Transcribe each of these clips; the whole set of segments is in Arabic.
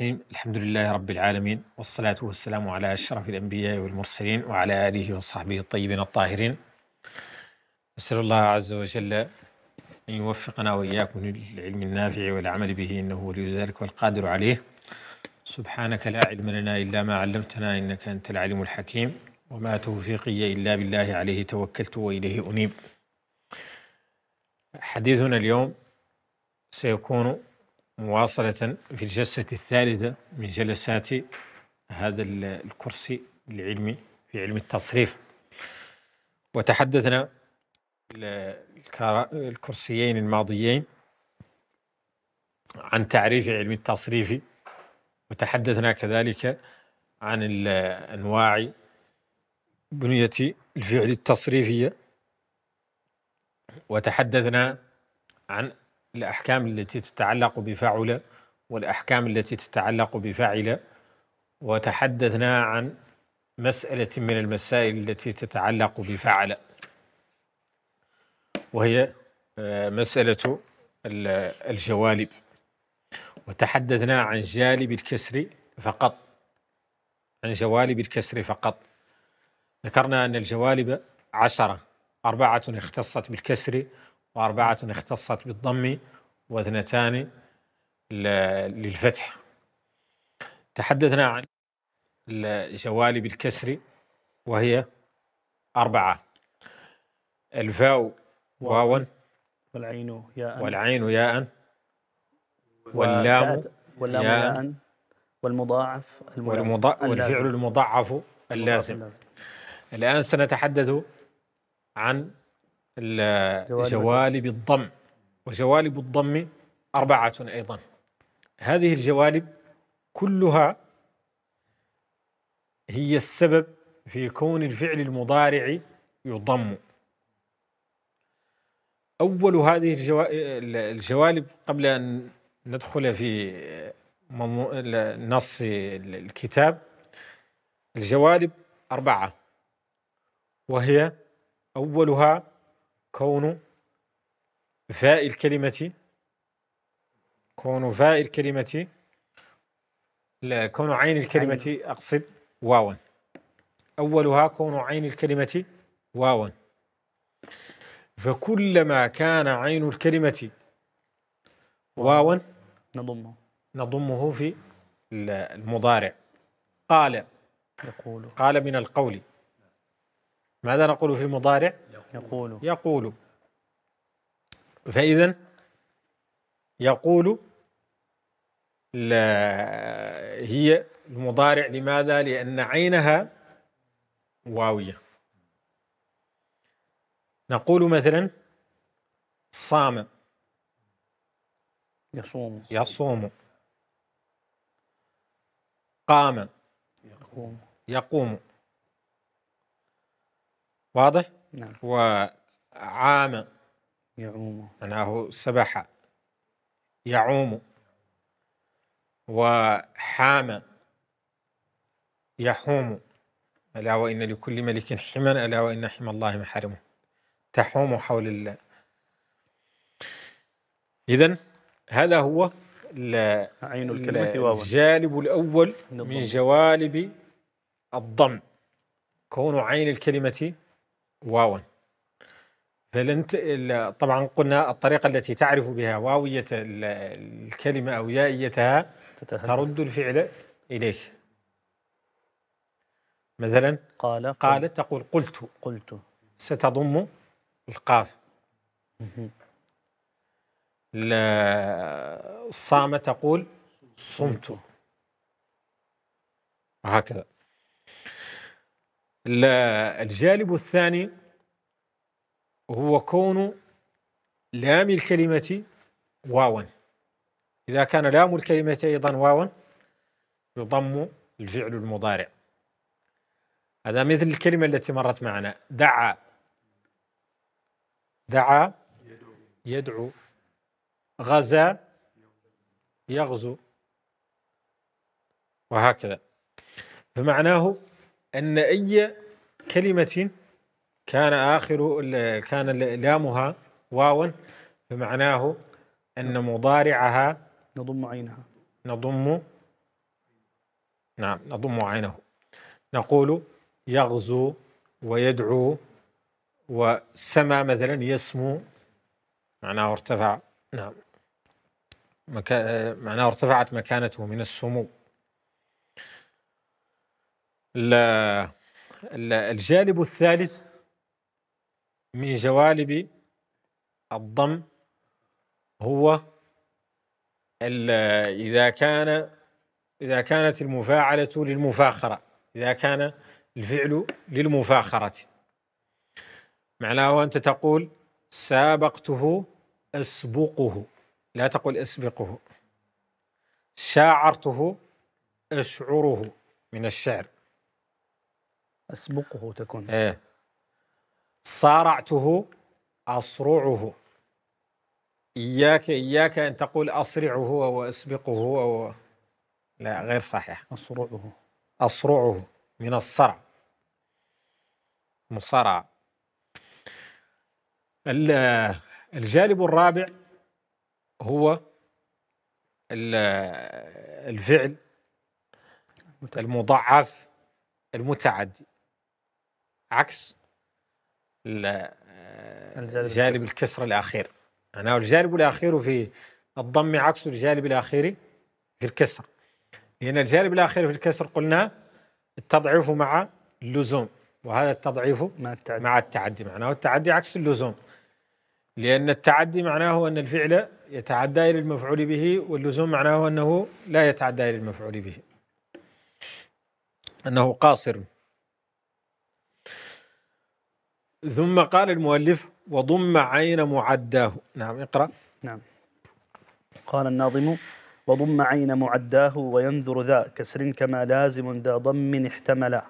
الرحيم الحمد لله رب العالمين والصلاة والسلام على أشرف الأنبياء والمرسلين وعلى آله وصحبه الطيبين الطاهرين أسأل الله عز وجل أن يوفقنا وإياكم للعلم النافع والعمل به إنه ولي ذلك والقادر عليه سبحانك لا علم لنا إلا ما علمتنا إنك أنت العليم الحكيم وما توفيقي إلا بالله عليه توكلت وإليه أنيب حديثنا اليوم سيكون مواصلة في الجلسة الثالثة من جلسات هذا الكرسي العلمي في علم التصريف وتحدثنا الكرسيين الماضيين عن تعريف علم التصريف وتحدثنا كذلك عن أنواع بنية الفعل التصريفية وتحدثنا عن الأحكام التي تتعلق بفعل والأحكام التي تتعلق بفعل وتحدثنا عن مسألة من المسائل التي تتعلق بفعل وهي آه، مسألة الجوالب وتحدثنا عن جالب الكسر فقط عن جوالب الكسر فقط ذكرنا أن الجوالب عشرة أربعة اختصت بالكسر وأربعة اختصت بالضم واثنتان للفتح تحدثنا عن الجوالب الكسر وهي أربعة الفاء واوا والعين ياء والعين ياء واللام واللام ياء والمضاعف والفعل المضاعف اللازم الآن سنتحدث عن الجوالب الضم وجوالب الضم أربعة أيضا هذه الجوالب كلها هي السبب في كون الفعل المضارع يضم أول هذه الجوالب قبل أن ندخل في نص الكتاب الجوالب أربعة وهي أولها كون فاء الكلمة كون فاء الكلمة لا كون عين الكلمة أقصد واوا أولها كون عين الكلمة واوا فكلما كان عين الكلمة واوا نضمه نضمه في المضارع قال يقول قال من القول ماذا نقول في المضارع؟ يقول يقول فإذا يقول لا هي المضارع لماذا؟ لأن عينها واوية نقول مثلا صام يصوم يصوم قام يقوم يقوم واضح؟ نعم. وعام يعوم معناه سبح يعوم وحام يحوم ألا وإن لكل ملك حما ألا وإن حمى الله محارمه تحوم حول الله إذا هذا هو عين الكلمة واو الجانب الأول من جوالب الضم كون عين الكلمة واوا فلنت طبعا قلنا الطريقة التي تعرف بها واوية الكلمة أو يائيتها ترد الفعل إليك مثلا قال قالت تقول قلت قلت ستضم القاف الصام تقول صمت وهكذا الجانب الثاني هو كون لام الكلمة واوا إذا كان لام الكلمة أيضا واوا يضم الفعل المضارع هذا مثل الكلمة التي مرت معنا دعا دعا يدعو غزا يغزو وهكذا فمعناه أن أي كلمة كان آخر كان لامها واوا فمعناه أن مضارعها نضم عينها نضم نعم نضم عينه نقول يغزو ويدعو وسما مثلا يسمو معناه ارتفع نعم معناه ارتفعت مكانته من السمو الجانب الثالث من جوانب الضم هو إذا كان إذا كانت المفاعلة للمفاخرة إذا كان الفعل للمفاخرة معناه أنت تقول سابقته أسبقه لا تقول أسبقه شاعرته أشعره من الشعر أسبقه تكون إيه صارعته أصرعه إياك إياك أن تقول أصرعه أو أسبقه أو لا غير صحيح أصرعه أصرعه من الصرع مصارع الجانب الرابع هو الفعل المضعف المتعدي عكس الجانب الكسر الاخير انا الجانب الاخير في الضم عكس الجانب الاخير في الكسر لان الجانب الاخير في الكسر قلنا التضعيف مع اللزوم وهذا التضعيف مع التعدي مع التعدي معناه التعدي عكس اللزوم لأن التعدي معناه أن الفعل يتعدى إلى المفعول به واللزوم معناه أنه لا يتعدى إلى المفعول به أنه قاصر ثم قال المؤلف وضم عين معداه نعم اقرأ نعم قال الناظم وضم عين معداه وينذر ذا كسر كما لازم ذا ضم احتملا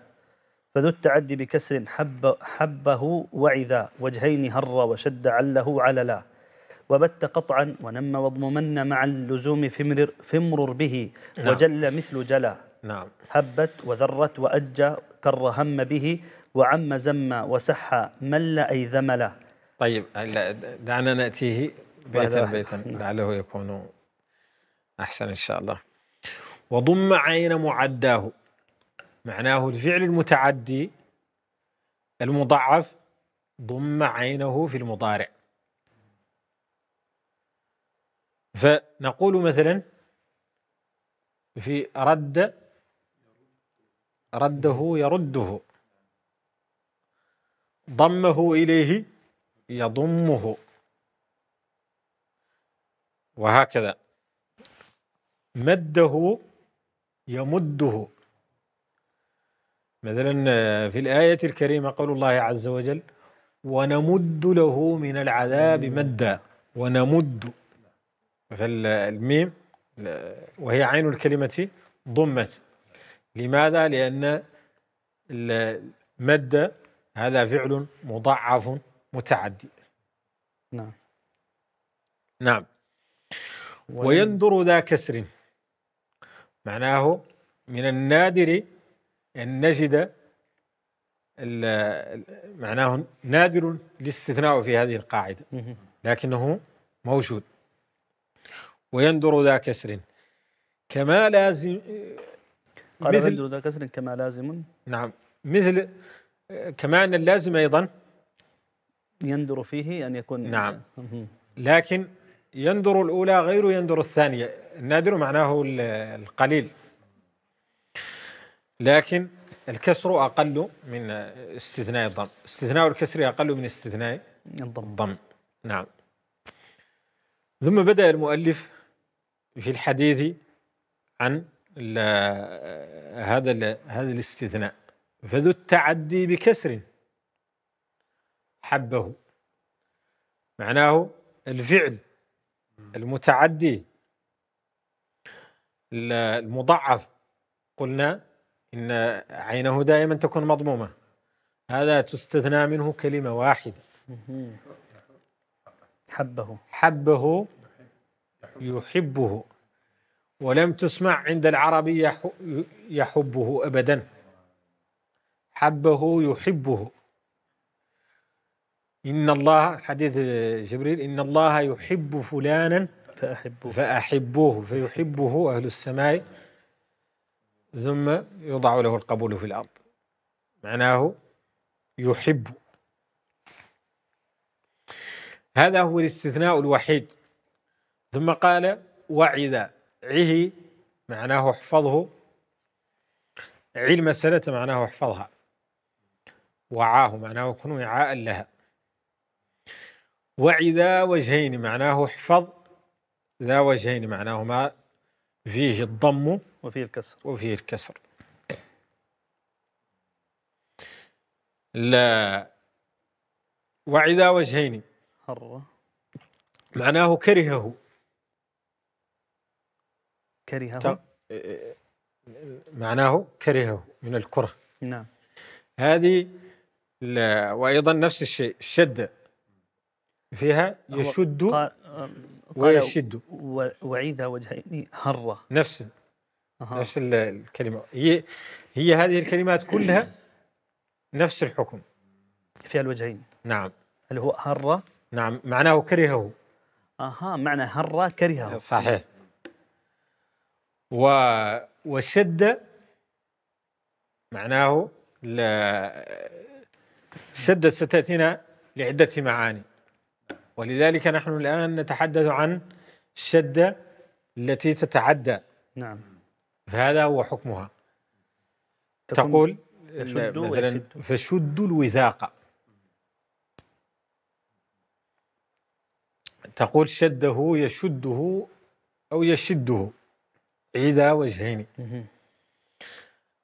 فذو التعدي بكسر حب حبه وعذا وجهين هر وشد عله عللا وبت قطعا ونم واضممن مع اللزوم فمرر, فمرر به نعم. وجل نعم. مثل جلا نعم هبت وذرت وأجى كر هم به وعم زم وسح مل أي ذمل طيب دعنا نأتيه بيتا بيتا نعم. لعله يكون أحسن إن شاء الله وضم عين معداه معناه الفعل المتعدي المضعف ضم عينه في المضارع فنقول مثلا في رد رده يرده ضمه إليه يضمه وهكذا مده يمده مثلا في الآية الكريمة قول الله عز وجل ونمد له من العذاب مدا ونمد فالميم وهي عين الكلمة ضمت لماذا؟ لأن مد هذا فعل مضعف متعدي نعم نعم ويندر ذا كسر معناه من النادر أن نجد معناه نادر الاستثناء في هذه القاعدة لكنه موجود ويندر ذا كسر كما لازم قال يندر ذا كسر كما لازم نعم مثل كمان اللازم أيضا يندر فيه أن يكون نعم لكن يندر الأولى غير يندر الثانية النادر معناه القليل لكن الكسر أقل من استثناء الضم استثناء الكسر أقل من استثناء الضم الضم نعم ثم بدأ المؤلف في الحديث عن هذا هذا الاستثناء فذو التعدي بكسر حبه معناه الفعل المتعدي المضعف قلنا إن عينه دائما تكون مضمومة هذا تستثنى منه كلمة واحدة حبه حبه يحبه ولم تسمع عند العربي يحبه أبدا حبه يحبه إن الله حديث جبريل إن الله يحب فلانا فأحبه فأحبوه فيحبه أهل السماء ثم يوضع له القبول في الأرض معناه يحب هذا هو الاستثناء الوحيد ثم قال وعذا عه معناه احفظه علم السنة معناه احفظها وعاه معناه كن وعاء لها وعذا وجهين معناه احفظ ذا وجهين معناهما فيه الضم وفيه الكسر وفيه الكسر لا وعذا وجهين معناه كرهه كرهه معناه كرهه من الكره نعم هذه لا وايضا نفس الشيء الشد فيها يشد ويشد وعيد وجهين يعني هره نفس أه. نفس الكلمه هي هي هذه الكلمات كلها نفس الحكم فيها الوجهين نعم هل هو هره نعم معناه كرهه اها معنى هره كرهه صحيح و وشد معناه لا الشدة ستأتينا لعدة معاني ولذلك نحن الآن نتحدث عن الشدة التي تتعدى نعم فهذا هو حكمها تقول مثلا فشدوا الوثاق تقول شده يشده أو يشده عدا وجهين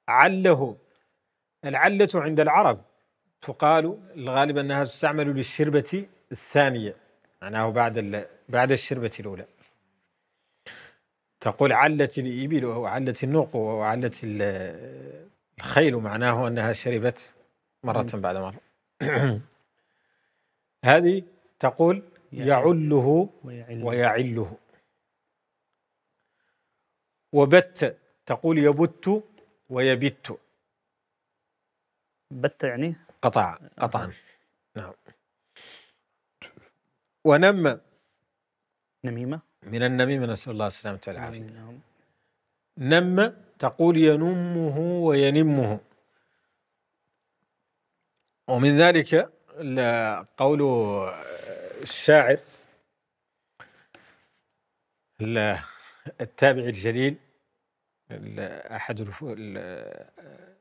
عله العلة عند العرب تقال الغالب انها تستعمل للشربه الثانيه معناه بعد بعد الشربه الاولى تقول علت الإبل أو علت النوق أو علت الخيل معناه أنها شربت مرة بعد مرة هذه تقول يعله ويعله وبت تقول يبت ويبت بت يعني قطع قطعا نعم ونم نميمة من النميمة نسأل الله السلامة والعافية نم تقول ينمه وينمه ومن ذلك قول الشاعر التابع الجليل أحد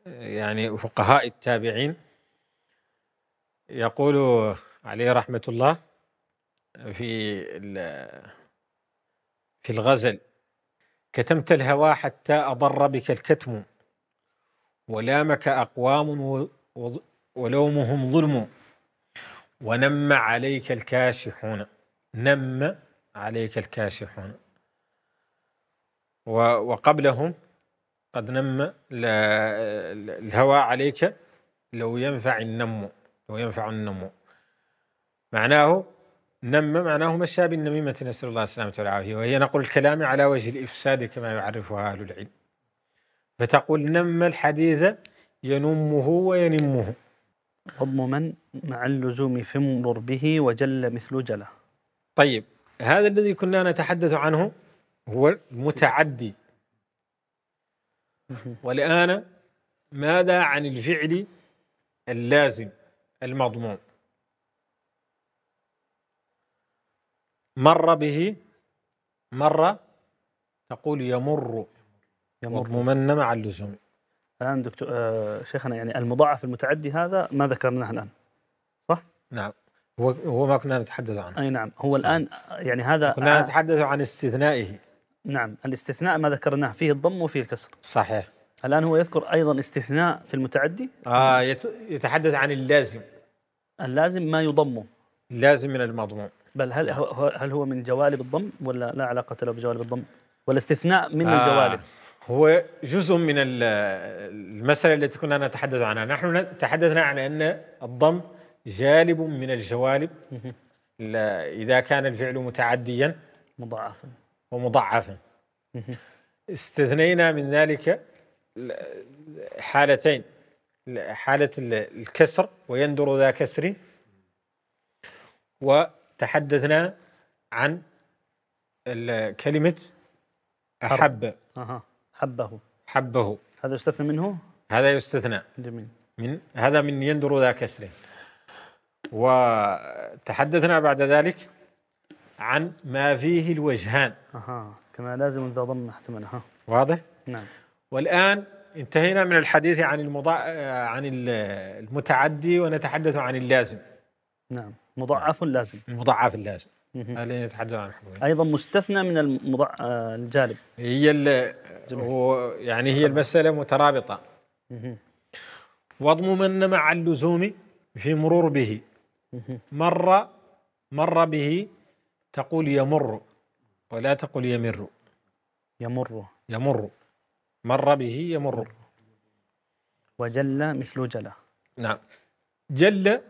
يعني فقهاء التابعين يقول عليه رحمة الله في في الغزل كتمت الهوى حتى أضر بك الكتم ولامك أقوام ولومهم ظلم ونم عليك الكاشحون نم عليك الكاشحون وقبلهم قد نم الهوى عليك لو ينفع النم وينفع النمو معناه نم معناه مشى بالنميمة نسأل الله السلامة والعافية وهي نقول الكلام على وجه الإفساد كما يعرفها أهل العلم فتقول نم الحديث ينمه وينمه ضم من مع اللزوم فمر به وجل مثل جله طيب هذا الذي كنا نتحدث عنه هو المتعدي والآن ماذا عن الفعل اللازم المضمون مر به مر تقول يمر يمر ممن مع اللزوم الآن دكتور آه شيخنا يعني المضاعف المتعدي هذا ما ذكرناه الآن صح؟ نعم هو هو ما كنا نتحدث عنه أي نعم هو صح. الآن يعني هذا كنا آه نتحدث عن استثنائه نعم الاستثناء ما ذكرناه فيه الضم وفيه الكسر صحيح الآن هو يذكر أيضا استثناء في المتعدي آه يتحدث عن اللازم اللازم ما يضمه لازم من المضموم بل هل هو هل هو من جوالب الضم ولا لا علاقة له بجوالب الضم ولا استثناء من آه الجوالب هو جزء من المسألة التي كنا نتحدث عنها نحن تحدثنا عن أن الضم جالب من الجوالب إذا كان الفعل متعديا مضاعفا ومضاعفا استثنينا من ذلك حالتين حالة الكسر ويندر ذا كسر وتحدثنا عن كلمة أحب أها حبه حبه هذا يستثنى منه؟ هذا يستثنى جميل من هذا من يندر ذا كسر وتحدثنا بعد ذلك عن ما فيه الوجهان أها كما لازم ذا ضم احتمالها واضح؟ نعم والآن انتهينا من الحديث عن المضا... عن المتعدي ونتحدث عن اللازم نعم مضاعف لازم المضاعف اللازم هذا نتحدث عن ايضا مستثنى من المضع... الجالب هي ال... هو يعني هي المساله مترابطه واضممن مع اللزوم في مرور به مر مر به تقول يمر ولا تقول يمر يمر يمر مر به يمر وجل مثل جلا نعم جل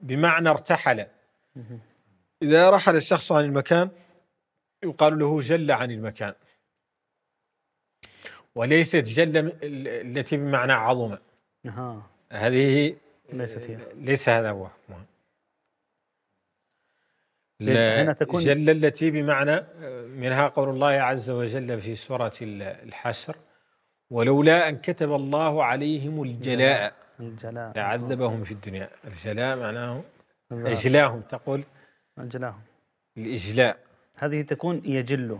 بمعنى ارتحل إذا رحل الشخص عن المكان يقال له جل عن المكان وليست جل التي بمعنى عظمة نعم. هذه ليست هي ليس هذا هو هنا تكون جل التي بمعنى آه، منها قول الله عز وجل في سورة الحشر ولولا أن كتب الله عليهم الجلاء الجلاء لعذبهم في الدنيا الجلاء معناه أجلاهم تقول أجلاهم الإجلاء هذه تكون يجل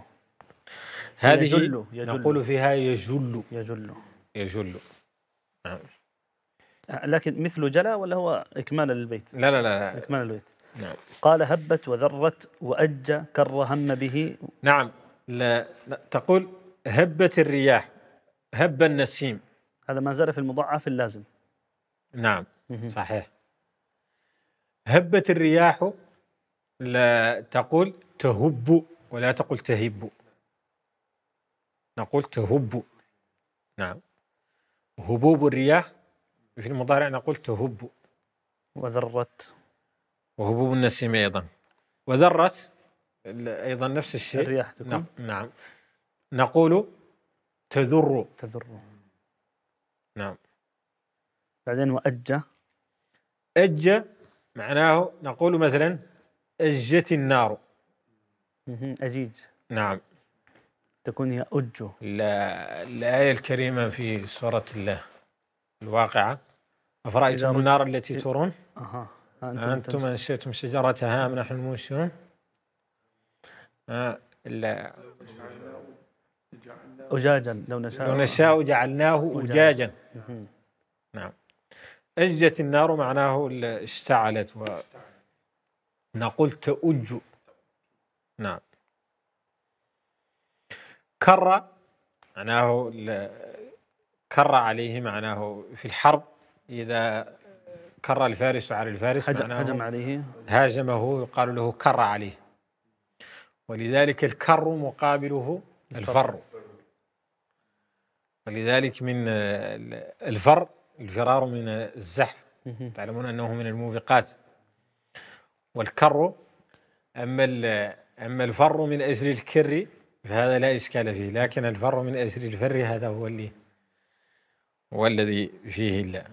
هذه يجلو يجلو نقول فيها يجل يجل يجل نعم لكن مثل جلا ولا هو إكمال البيت لا لا لا إكمال البيت نعم قال هبت وذرت وأج كر هم به نعم لا, لا تقول هبت الرياح هب النسيم هذا ما زال في المضاعف اللازم نعم صحيح هبت الرياح لا تقول تهب ولا تقول تهب نقول تهب نعم هبوب الرياح في المضارع نقول تهب وذرت وهبوب النسيم أيضا وذرة أيضا نفس الشيء الرياح تكون نعم نقول تذر تذر نعم بعدين واج اج معناه نقول مثلا أجت النار أجيج نعم تكون اج لا الآية الكريمة في سورة الله الواقعة أفرأيتم النار التي ترون أها أنتم أنشئتم شجرتها أم نحن المنشئون؟ أجاجا لو نشاء لو نشاء جعلناه أجاجا نعم أجت النار معناه اشتعلت و نقول تؤج نعم كر معناه كر عليه معناه في الحرب إذا كر الفارس على الفارس هجم عليه هاجمه يقال له كر عليه ولذلك الكر مقابله الفر ولذلك من الفر الفرار من الزحف تعلمون انه من الموبقات والكر اما اما الفر من اجل الكر فهذا لا اشكال فيه لكن الفر من اجل الفر هذا هو اللي هو الذي فيه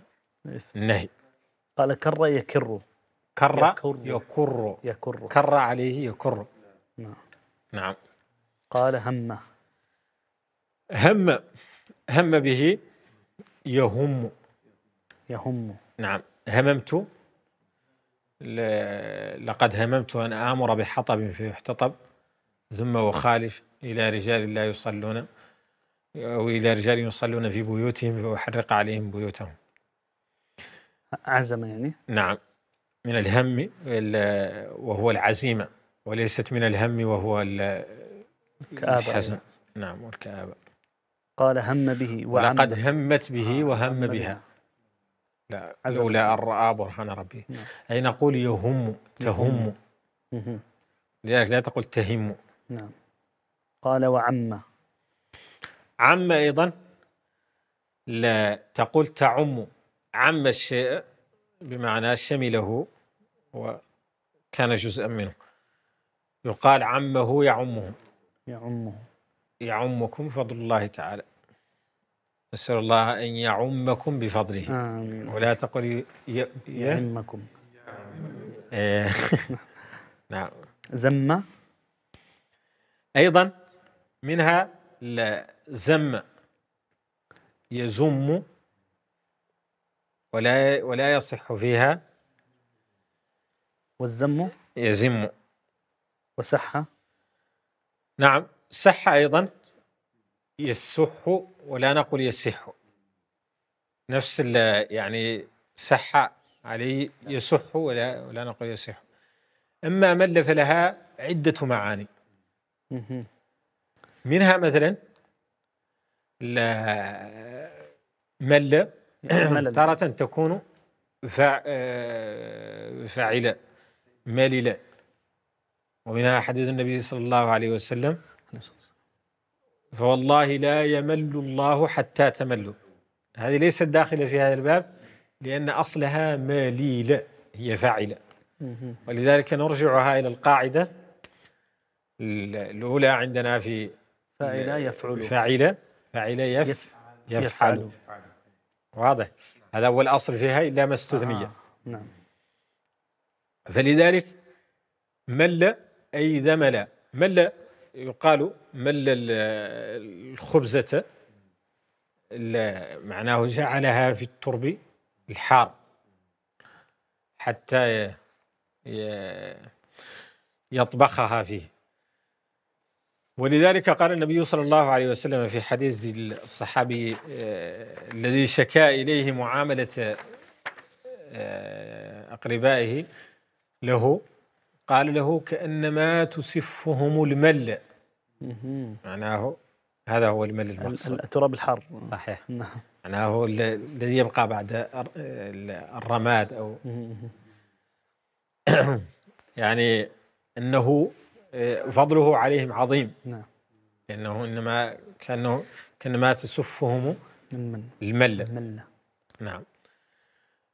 النهي قال كر يكر كر يكر يكر كر عليه يكر نعم نعم قال هم هم هم به يهم يهم نعم هممت لقد هممت أن آمر بحطب فيحتطب ثم وخالف إلى رجال لا يصلون أو إلى رجال يصلون في بيوتهم فأحرق عليهم بيوتهم عزم يعني نعم من الهم وهو العزيمة وليست من الهم وهو الحزن يعني. نعم والكآبة قال هم به وعمد لقد همت به آه وهم بها, بها. لا لولا أن رأى برهان ربي نعم. أي نقول يهم تهم لذلك لا تقول تهم نعم قال وعم عم أيضا لا تقول تعم عم الشيء بمعنى شمله وكان جزءا منه يقال عمه يعمه يعمه يعمكم فضل الله تعالى نسأل الله أن يعمكم بفضله آمين. ولا تقل ي... ي... يعمكم إيه. نعم زم أيضا منها زم يزم ولا ولا يصح فيها والزم يزم وصحة نعم صحة أيضا يصح ولا نقول يصح نفس يعني صحة عليه يصح ولا ولا نقول يصح أما مل فلها عدة معاني منها مثلا مل يعني تارة تكون آه، فاعلة مللة ومنها حديث النبي صلى الله عليه وسلم فوالله لا يمل الله حتى تملوا هذه ليست داخلة في هذا الباب لأن أصلها مليلة هي فاعلة ولذلك نرجعها إلى القاعدة الأولى عندنا في فاعلة يفعل فاعلة فاعلة يف يفعل, يفعل. واضح هذا هو الأصل فيها إلا ما استثني آه. نعم فلذلك مل أي ذمل مل يقال مل الخبزة معناه جعلها في الترب الحار حتى يطبخها فيه ولذلك قال النبي صلى الله عليه وسلم في حديث الصحابي آه، الذي شكا إليه معاملة آه، أقربائه له قال له كأنما تسفهم المل معناه هذا هو المل المقصود التراب الحار صحيح نعم. معناه الذي يبقى بعد الرماد أو يعني أنه فضله عليهم عظيم نعم لأنه إنما كأنه كأنما تسفهم المن الملة الملة نعم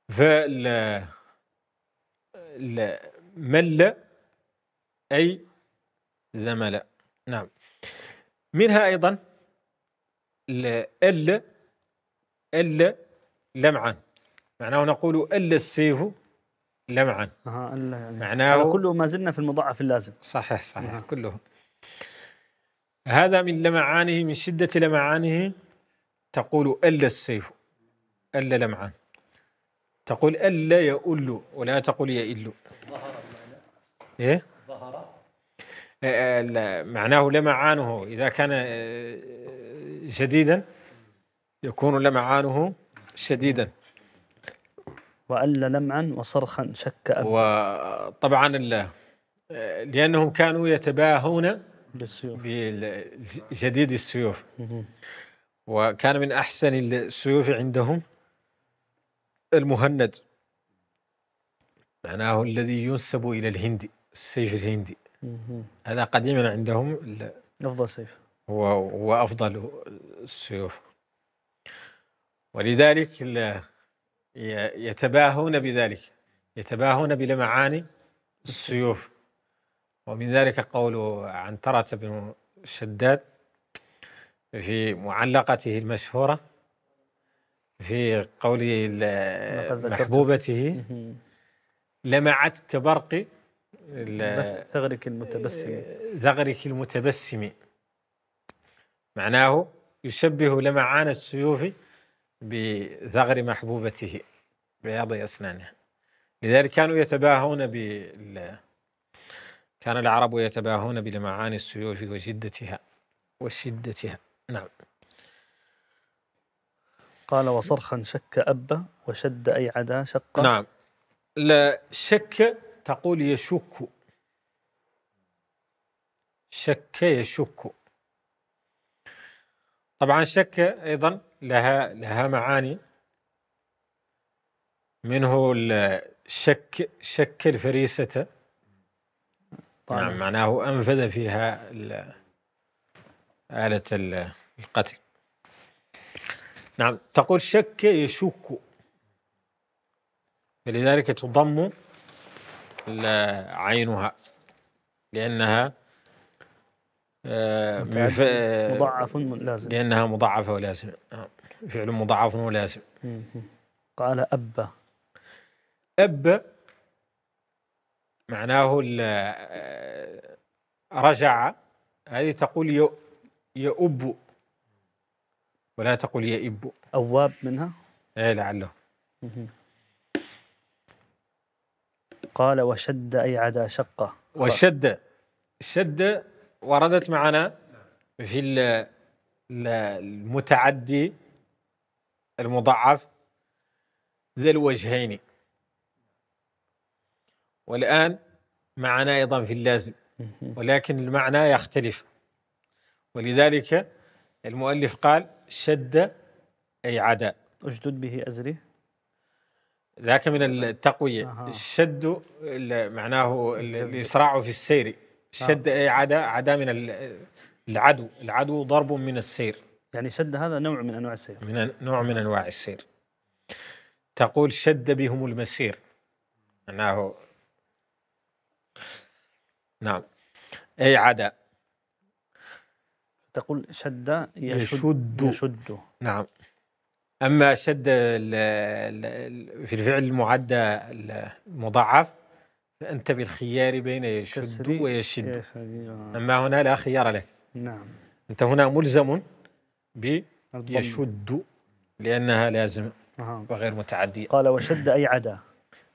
فال مل أي زملاء نعم منها أيضا ال ال لمعا معناه نقول ال السيف لمعا أها يعني معناه كله ما زلنا في المضاعف اللازم صحيح صحيح أه. نعم. كله هذا من لمعانه من شدة لمعانه تقول ألا السيف ألا لمعان تقول ألا يؤل ولا تقول يئل إيه؟ ظهر إيه، معناه لمعانه إذا كان آه، شديدا يكون لمعانه شديدا وأل لمعا وصرخا شك أبدا وطبعا لأنهم كانوا يتباهون بالسيوف بجديد السيوف وكان من أحسن السيوف عندهم المهند معناه الذي ينسب إلى الهند السيف الهندي هذا قديما عندهم أفضل سيف هو, هو أفضل السيوف ولذلك يتباهون بذلك يتباهون بلمعان السيوف ومن ذلك قول عنترة بن شداد في معلقته المشهورة في قول محبوبته لمعت كبرق ثغرك المتبسم ثغرك المتبسم معناه يشبه لمعان السيوف بثغر محبوبته بياض أسنانها لذلك كانوا يتباهون بال كان العرب يتباهون بلمعان السيوف وشدتها وشدتها نعم قال وصرخا شك أبا وشد أي عدا شق نعم لا شك تقول يشك شك يشك طبعا الشك ايضا لها لها معاني منه الشك شك الفريسة طبعا نعم معناه انفذ فيها آلة القتل نعم تقول شك يشك فلذلك تضم عينها لأنها آه، مف... مضاعف لازم لأنها مضاعفة ولازمة فعل مضاعف ولازم قال أب أب معناه آه، رجع هذه تقول يؤب ولا تقول يئب أواب منها؟ إيه لعله قال وشد أي عدا شقة وشد شد وردت معنا في المتعدي المضعف ذا الوجهين والآن معنا أيضا في اللازم ولكن المعنى يختلف ولذلك المؤلف قال شد أي عدا أشدد به أزري ذاك من التقوية الشد معناه الإسراع في السير شد آه. عدا عدا من العدو العدو ضرب من السير يعني شد هذا نوع من انواع السير من نوع من انواع السير تقول شد بهم المسير معناه نعم اي عدا تقول شد يشد يشد نعم اما شد في الفعل المعدى المضاعف فأنت بالخيار بين يشد ويشد آه. أما هنا لا خيار لك نعم أنت هنا ملزم بيشد لأنها لازم وغير متعدي قال وشد أي عدا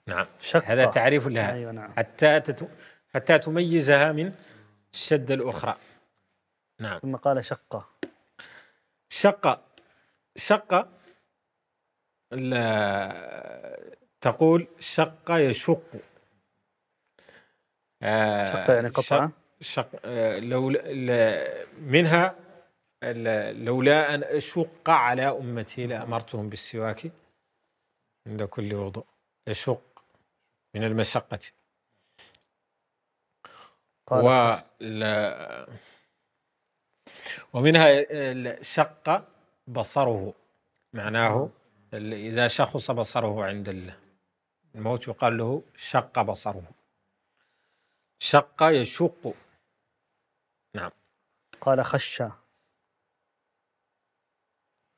نعم شق. هذا تعريف لها أيوة نعم. حتى تت... حتى تميزها من الشد الأخرى نعم ثم قال شقة شقة شقة تقول شق يشق شق آه، يعني قطعة شق, شق آه، لو ل... منها لولا أن أشق على أمتي لأمرتهم بالسواك عند كل وضوء أشق من المشقة و ومنها آه، شق بصره معناه إذا شخص بصره عند الموت يقال له شق بصره شق يشق نعم قال خشى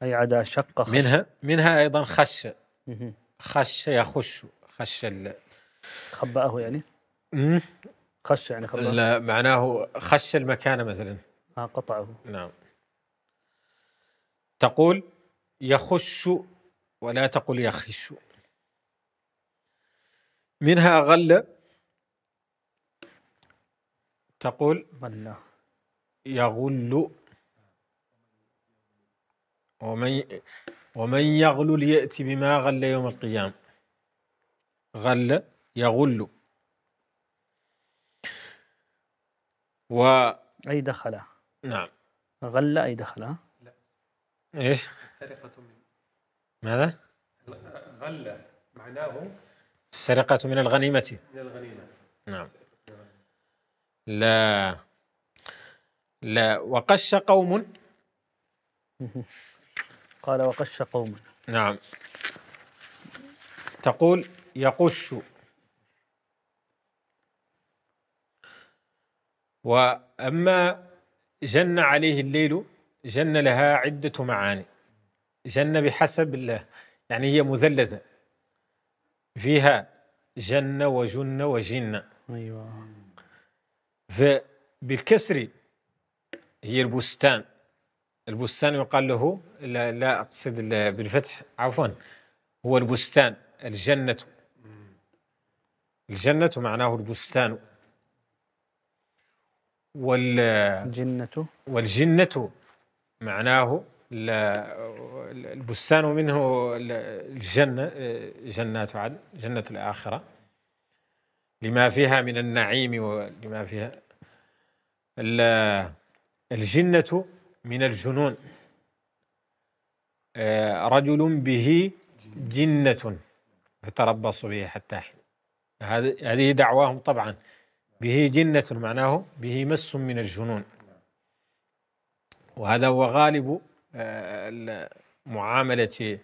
أي عدا شق خش منها منها أيضا خش خش يخش خش ال... خبأه يعني؟ مم. خش يعني خبأه لا معناه خش المكان مثلا آه قطعه نعم تقول يخش ولا تقل يخش منها غل تقول غل يغل ومن ومن يغل ليأتي بما غل يوم القيامة غل يغل و أي دخل نعم غل أي دخل لا إيش السرقة من ماذا غل معناه السرقة من الغنيمة من الغنيمة نعم لا لا وقش قوم قال وقش قوم نعم تقول يقش وأما جن عليه الليل جن لها عدة معاني جن بحسب الله يعني هي مذلذة فيها جن وجن وجن أيوة فبالكسر هي البستان البستان يقال له لا, لا أقصد بالفتح عفوا هو البستان الجنة الجنة معناه البستان وال الجنة والجنة معناه البستان منه الجنة جنات عدن جنة الآخرة لما فيها من النعيم ولما فيها الجنة من الجنون آه، رجل به جنة فتربصوا به حتى حين هذه دعواهم طبعا به جنة معناه به مس من الجنون وهذا هو غالب آه، معاملة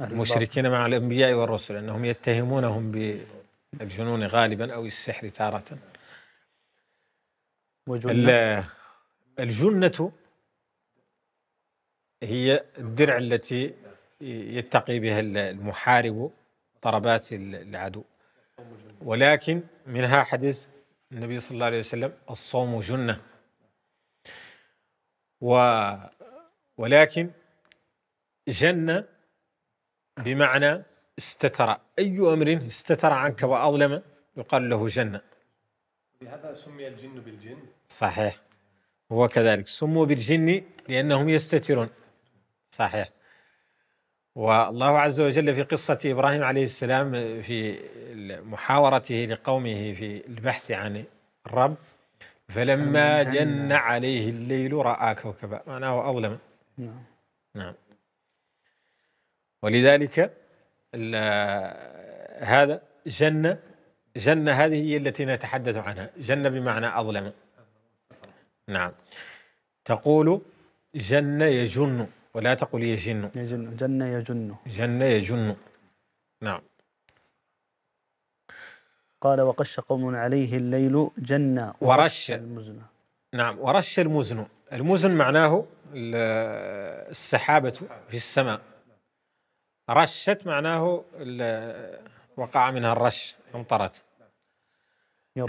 المشركين مع الأنبياء والرسل أنهم يتهمونهم الجنون غالبا أو السحر تارة وجنة الجنة هي الدرع التي يتقي بها المحارب ضربات العدو ولكن منها حديث النبي صلى الله عليه وسلم الصوم جنة و ولكن جنة بمعنى استتر أي أمر استتر عنك وأظلم يقال له جنة لهذا سمي الجن بالجن صحيح هو كذلك سموا بالجن لأنهم يستترون صحيح والله عز وجل في قصة إبراهيم عليه السلام في محاورته لقومه في البحث عن الرب فلما جن عليه الليل رأى كوكبا معناه أظلم نعم نعم ولذلك هذا جنة جنة هذه هي التي نتحدث عنها جنة بمعنى أظلم نعم تقول جنة يجن ولا تقول يجن يجن جنة يجن جنة يجن نعم قال وقش قوم عليه الليل جنة ورش المزن نعم ورش المزن المزن معناه السحابة في السماء رشت معناه وقع منها الرش امطرت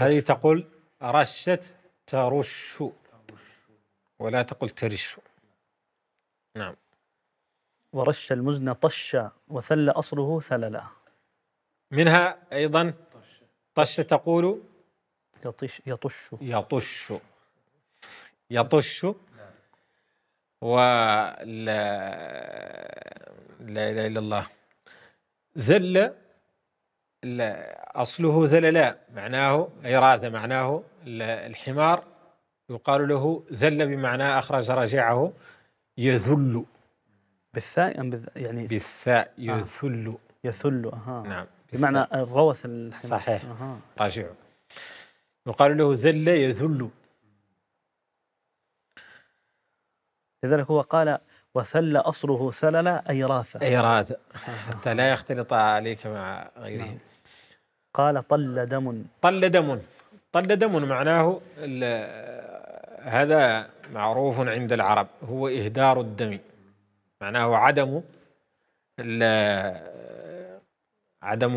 هذه تقول رشت ترش ولا تقول ترش نعم ورش المزن طش وثل أصله ثللا منها أيضا طش تقول يطش يطش يطش يطش و لا اله الا الله ذل لا اصله ذللاء معناه اراده معناه الحمار يقال له ذل بمعنى اخرج رجعه يذل بالثاء ام يعني بالثاء آه. يذل آه. يذل اها نعم بمعنى الروث الحمار صحيح آه. راجعه يقال له ذل يذل لذلك هو قال وثل أصله ثللا أي راثة أي راثة حتى لا يختلط عليك مع غيره نعم. قال طل دم طل دم طل دم معناه هذا معروف عند العرب هو إهدار الدم معناه عدم عدم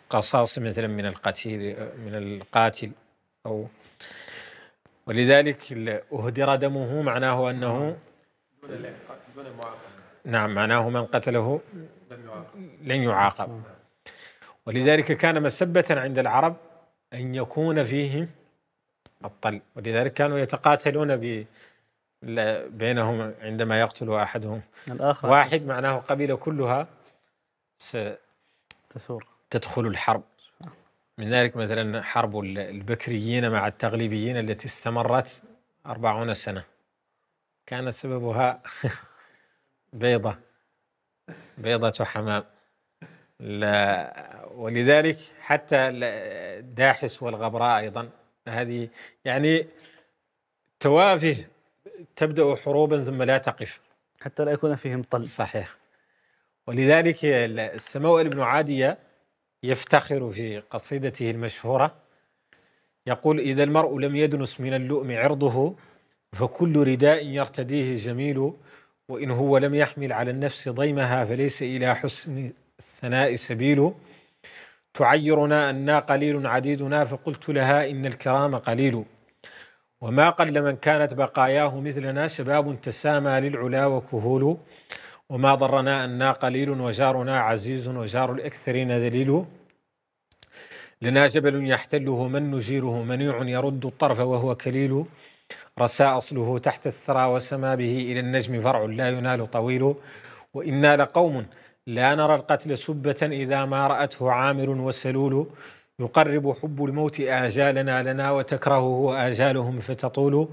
القصاص مثلا من القتيل من القاتل أو ولذلك أهدر دمه معناه أنه دون نعم. نعم معناه من قتله لن يعاقب ولذلك كان مسبة عند العرب أن يكون فيهم الطل ولذلك كانوا يتقاتلون ب بينهم عندما يقتل أحدهم الآخر واحد معناه قبيلة كلها ستثور تدخل الحرب من ذلك مثلا حرب البكريين مع التغليبيين التي استمرت أربعون سنة كان سببها بيضة بيضة حمام لا ولذلك حتى الداحس والغبراء أيضا هذه يعني توافه تبدأ حروبا ثم لا تقف حتى لا يكون فيهم طل صحيح ولذلك السماوئل بن عادية يفتخر في قصيدته المشهورة يقول إذا المرء لم يدنس من اللؤم عرضه فكل رداء يرتديه جميل وإن هو لم يحمل على النفس ضيمها فليس إلى حسن الثناء سبيل تعيرنا أنا قليل عديدنا فقلت لها إن الكرام قليل وما قل من كانت بقاياه مثلنا شباب تسامى للعلا وكهول وما ضرنا أنا قليل وجارنا عزيز وجار الأكثرين ذليل لنا جبل يحتله من نجيره منيع يرد الطرف وهو كليل رسى أصله تحت الثرى وسما به إلى النجم فرع لا ينال طويل وإنا لقوم لا نرى القتل سبة إذا ما رأته عامر وسلول يقرب حب الموت آجالنا لنا وتكرهه آجالهم فتطول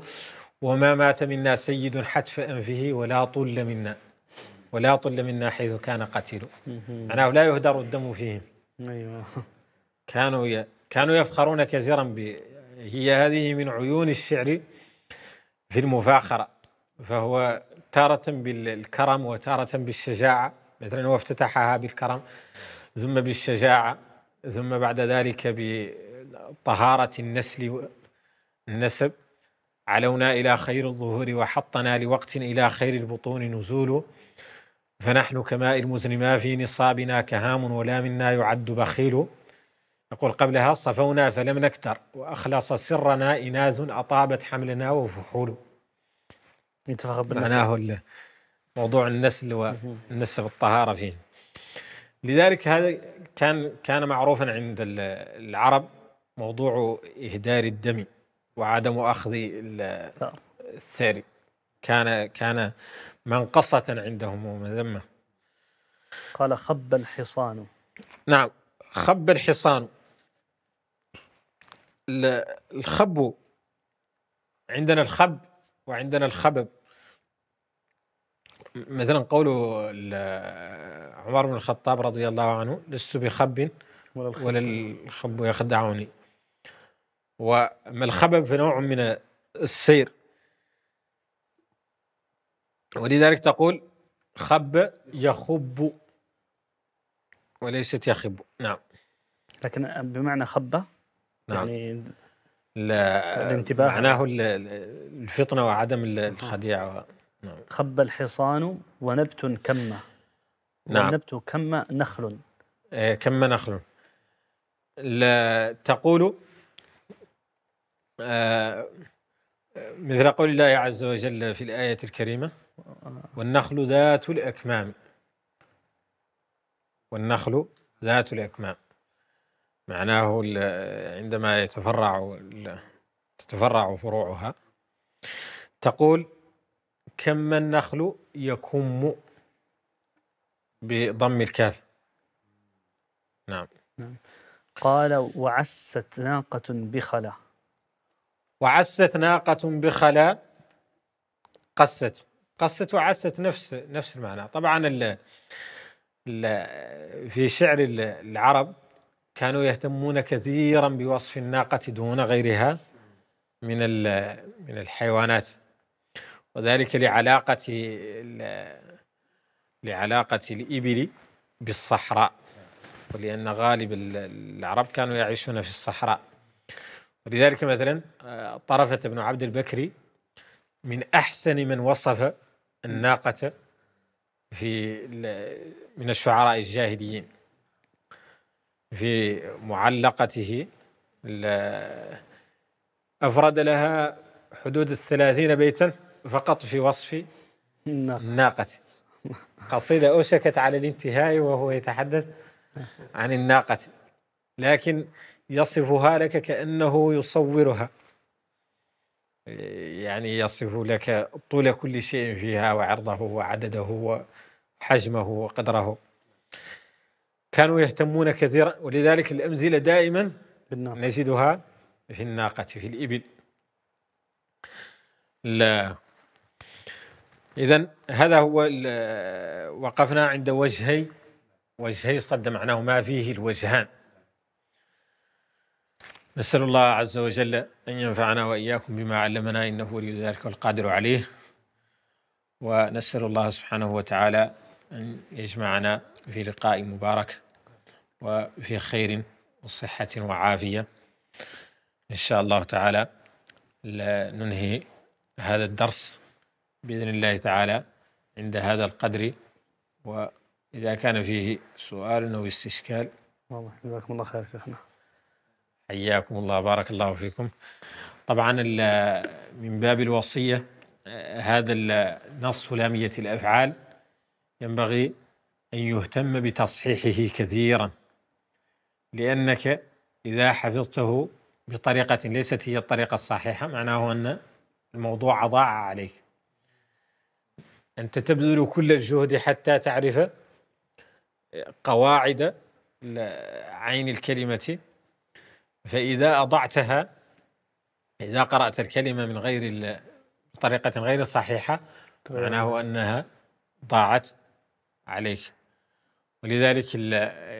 وما مات منا سيد حتف أنفه ولا طل منا ولا طل منا حيث كان قتيل معناه لا يهدر الدم فيهم ايوه كانوا ي... كانوا يفخرون كثيرا ب هي هذه من عيون الشعر في المفاخره فهو تارة بالكرم وتارة بالشجاعه مثلا هو افتتحها بالكرم ثم بالشجاعه ثم بعد ذلك بطهاره النسل النسب علونا الى خير الظهور وحطنا لوقت الى خير البطون نزول فنحن كماء المزن ما في نصابنا كهام ولا منا يعد بخيل يقول قبلها صفونا فلم نكتر وأخلص سرنا إناث أطابت حملنا وفحول يتفاخر بالنسل معناه موضوع النسل والنسب الطهارة فيه لذلك هذا كان كان معروفا عند العرب موضوع إهدار الدم وعدم أخذ نعم. الثري كان كان منقصة عندهم ومذمة قال خب الحصان نعم خب الحصان الخب عندنا الخب وعندنا الخبب مثلا قوله عمر بن الخطاب رضي الله عنه لست بخب ولا الخب يخدعني وما الخبب فنوع من السير ولذلك تقول خب يخب وليست يخب نعم لكن بمعنى خب نعم يعني لا الانتباه معناه الفطنة وعدم الخديعة نعم. خب الحصان ونبت كمة نعم ونبت كم نخل آه نخل لا تقول آه مثل قول الله عز وجل في الآية الكريمة والنخل ذات الأكمام والنخل ذات الأكمام معناه عندما يتفرع تتفرع فروعها تقول كم النخل يكم بضم الكاف نعم, نعم. قال وعست ناقة بخلا وعست ناقة بخلا قست قصت وعست نفس نفس المعنى طبعا الـ الـ في شعر العرب كانوا يهتمون كثيرا بوصف الناقة دون غيرها من من الحيوانات وذلك لعلاقة لعلاقة الإبل بالصحراء ولأن غالب العرب كانوا يعيشون في الصحراء ولذلك مثلا آه، طرفة بن عبد البكري من أحسن من وصف الناقة في من الشعراء الجاهليين في معلقته أفرد لها حدود الثلاثين بيتا فقط في وصف الناقة قصيدة أوشكت على الانتهاء وهو يتحدث عن الناقة لكن يصفها لك كأنه يصورها يعني يصف لك طول كل شيء فيها وعرضه وعدده وحجمه وقدره كانوا يهتمون كثيرا ولذلك الأمثلة دائما بالناقة. نجدها في الناقة في الإبل لا إذا هذا هو وقفنا عند وجهي وجهي صد معناه ما فيه الوجهان نسأل الله عز وجل أن ينفعنا وإياكم بما علمنا إنه ولي ذلك والقادر عليه ونسأل الله سبحانه وتعالى أن يجمعنا في لقاء مبارك وفي خير وصحة وعافية إن شاء الله تعالى ننهي هذا الدرس بإذن الله تعالى عند هذا القدر وإذا كان فيه سؤال أو استشكال جزاكم الله خير شيخنا حياكم الله بارك الله فيكم طبعا من باب الوصية هذا النص لامية الأفعال ينبغي أن يهتم بتصحيحه كثيرا لأنك إذا حفظته بطريقة ليست هي الطريقة الصحيحة معناه أن الموضوع أضاع عليك أنت تبذل كل الجهد حتى تعرف قواعد عين الكلمة فإذا أضعتها إذا قرأت الكلمة من غير طريقة غير صحيحة طيب. معناه أنها ضاعت عليك ولذلك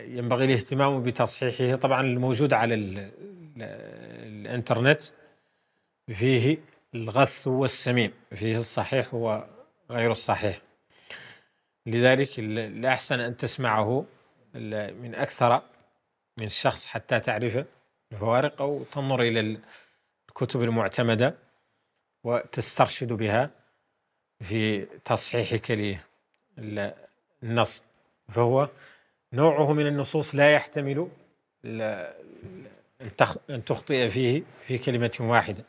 ينبغي الاهتمام بتصحيحه طبعا الموجود على الانترنت فيه الغث والسمين فيه الصحيح وغير الصحيح لذلك الأحسن أن تسمعه من أكثر من شخص حتى تعرفه الفوارق أو تنظر إلى الكتب المعتمدة وتسترشد بها في تصحيحك للنص فهو نوعه من النصوص لا يحتمل أن تخطئ فيه في كلمة واحدة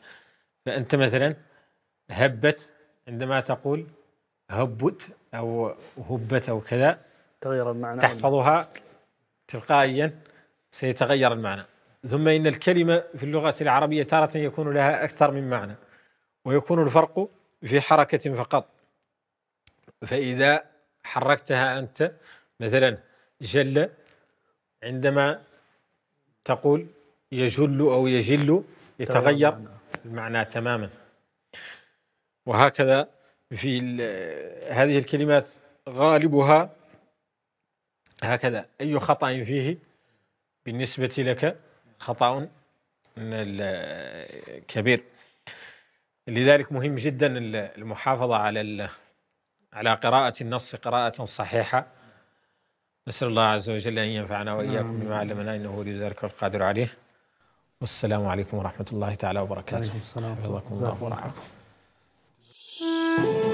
فأنت مثلا هبت عندما تقول هبت أو هبت أو كذا تغير المعنى تحفظها تلقائيا سيتغير المعنى ثم إن الكلمة في اللغة العربية تارة يكون لها أكثر من معنى ويكون الفرق في حركة فقط فإذا حركتها أنت مثلا جل عندما تقول يجل أو يجل يتغير المعنى تماما وهكذا في هذه الكلمات غالبها هكذا أي خطأ فيه بالنسبة لك خطأ كبير لذلك مهم جدا المحافظة على على قراءة النص قراءة صحيحة نسأل الله عز وجل أن ينفعنا وإياكم بما علمنا إنه ولي ذلك القادر عليه والسلام عليكم ورحمة الله تعالى وبركاته. عليكم السلام ورحمة الله وبركاته.